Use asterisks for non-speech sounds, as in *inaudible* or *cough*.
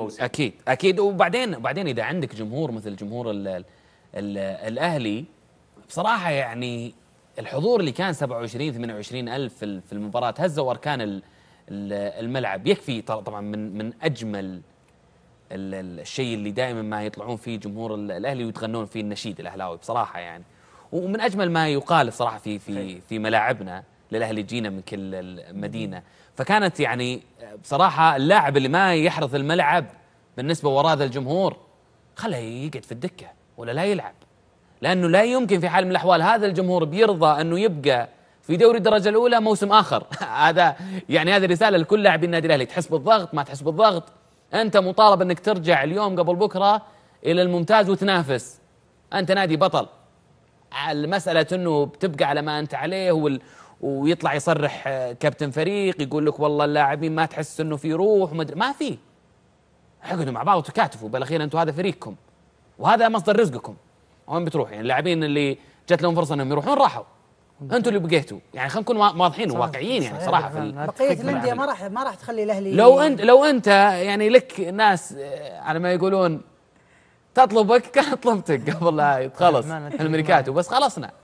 موسم اكيد اكيد وبعدين وبعدين اذا عندك جمهور مثل جمهور الـ الـ الـ الاهلي بصراحه يعني الحضور اللي كان 27 28 الف في المباراه هزوا اركان الملعب يكفي طبعا من من اجمل الشيء اللي دائما ما يطلعون فيه جمهور الاهلي ويتغنون فيه النشيد الاهلاوي بصراحه يعني ومن اجمل ما يقال صراحه في في في ملاعبنا للاهلي جينا من كل المدينه فكانت يعني بصراحه اللاعب اللي ما يحرث الملعب بالنسبه وراء ذا الجمهور خله يقعد في الدكه ولا لا يلعب لانه لا يمكن في حال من الاحوال هذا الجمهور بيرضى انه يبقى في دوري الدرجه الاولى موسم اخر *laughs* هذا يعني هذه رساله لكل لاعبي النادي الاهلي تحس بالضغط ما تحس بالضغط انت مطالب انك ترجع اليوم قبل بكره الى الممتاز وتنافس انت نادي بطل المساله انه بتبقى على ما انت عليه ويطلع يصرح آه، كابتن فريق يقول لك والله اللاعبين ما تحس انه في روح مدري ما في اقعدوا مع بعض وتكاتفوا بالاخير انتم هذا فريقكم وهذا مصدر رزقكم وين بتروح يعني اللاعبين اللي جت لهم فرصه انهم يروحون راحوا انتم اللي بقيتوا يعني خلينا نكون واضحين وواقعيين يعني صراحه في بقيه الانديه ما راح ما راح تخلي الاهلي لو انت لو انت يعني لك ناس آه، على ما يقولون تطلبك *laughs* كانت طلبتك قبل لا طيب، خلص الميركاتو بس خلصنا